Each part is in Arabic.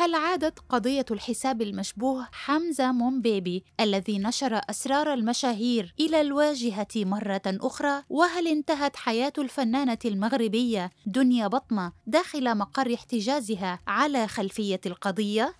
هل عادت قضية الحساب المشبوه حمزة مومبيبي الذي نشر أسرار المشاهير إلى الواجهة مرة أخرى؟ وهل انتهت حياة الفنانة المغربية دنيا بطمة داخل مقر احتجازها على خلفية القضية؟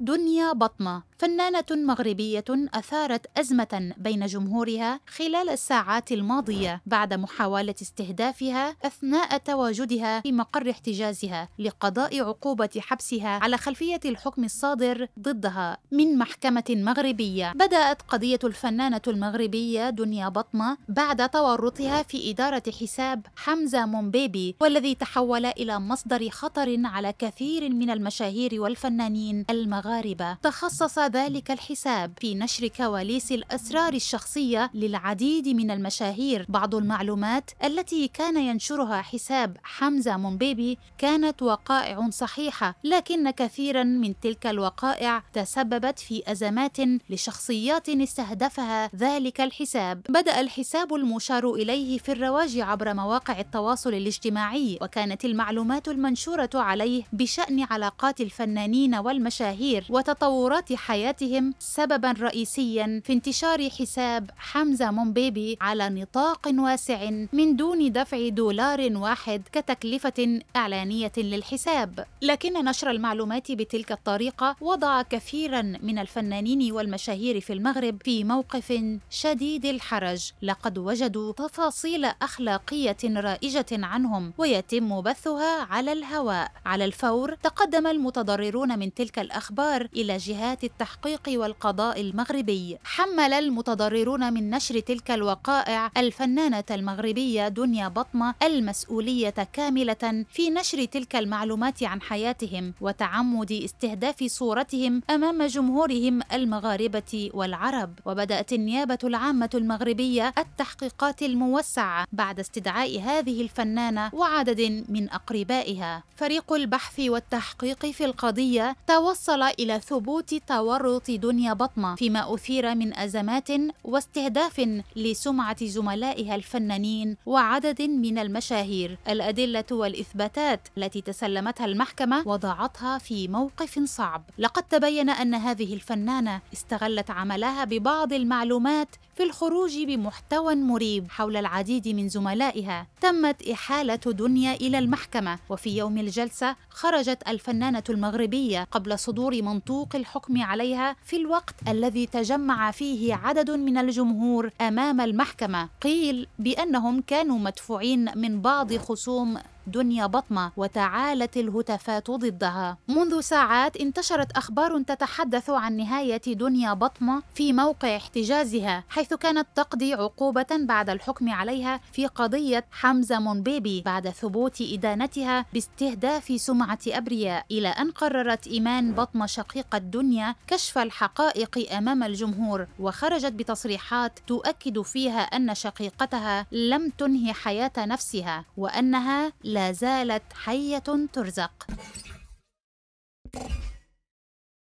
دنيا بطمة فنانة مغربية أثارت أزمة بين جمهورها خلال الساعات الماضية بعد محاولة استهدافها أثناء تواجدها في مقر احتجازها لقضاء عقوبة حبسها على خلفية الحكم الصادر ضدها من محكمة مغربية. بدأت قضية الفنانة المغربية دنيا بطمة بعد تورطها في إدارة حساب حمزة مومبيبي والذي تحول إلى مصدر خطر على كثير من المشاهير والفنانين المغاربة. تخصص ذلك الحساب في نشر كواليس الأسرار الشخصية للعديد من المشاهير بعض المعلومات التي كان ينشرها حساب حمزة منبيبي كانت وقائع صحيحة لكن كثيرا من تلك الوقائع تسببت في أزمات لشخصيات استهدفها ذلك الحساب بدأ الحساب المشار إليه في الرواج عبر مواقع التواصل الاجتماعي وكانت المعلومات المنشورة عليه بشأن علاقات الفنانين والمشاهير وتطورات حياة حياتهم سببا رئيسيا في انتشار حساب حمزة مومبيبي على نطاق واسع من دون دفع دولار واحد كتكلفة إعلانية للحساب لكن نشر المعلومات بتلك الطريقة وضع كثيرا من الفنانين والمشاهير في المغرب في موقف شديد الحرج لقد وجدوا تفاصيل أخلاقية رائجة عنهم ويتم بثها على الهواء على الفور تقدم المتضررون من تلك الأخبار إلى جهات التحقيق التحقيق والقضاء المغربي حمل المتضررون من نشر تلك الوقائع الفنانة المغربية دنيا بطمة المسؤولية كاملة في نشر تلك المعلومات عن حياتهم وتعمد استهداف صورتهم أمام جمهورهم المغاربة والعرب وبدأت النيابة العامة المغربية التحقيقات الموسعة بعد استدعاء هذه الفنانة وعدد من أقربائها فريق البحث والتحقيق في القضية توصل إلى ثبوت طوارئ تورط دنيا بطمة فيما أثير من أزمات واستهداف لسمعة زملائها الفنانين وعدد من المشاهير الأدلة والإثباتات التي تسلمتها المحكمة وضعتها في موقف صعب لقد تبين أن هذه الفنانة استغلت عملها ببعض المعلومات في الخروج بمحتوى مريب حول العديد من زملائها تمت إحالة دنيا إلى المحكمة وفي يوم الجلسة خرجت الفنانة المغربية قبل صدور منطوق الحكم على عليها في الوقت الذي تجمع فيه عدد من الجمهور امام المحكمه قيل بانهم كانوا مدفوعين من بعض خصوم دنيا بطمة وتعالت الهتافات ضدها منذ ساعات انتشرت أخبار تتحدث عن نهاية دنيا بطمة في موقع احتجازها حيث كانت تقضي عقوبة بعد الحكم عليها في قضية حمزة منبيبي بعد ثبوت إدانتها باستهداف سمعة أبرياء إلى أن قررت إيمان بطمة شقيقة دنيا كشف الحقائق أمام الجمهور وخرجت بتصريحات تؤكد فيها أن شقيقتها لم تنهي حياة نفسها وأنها لا زالت حية ترزق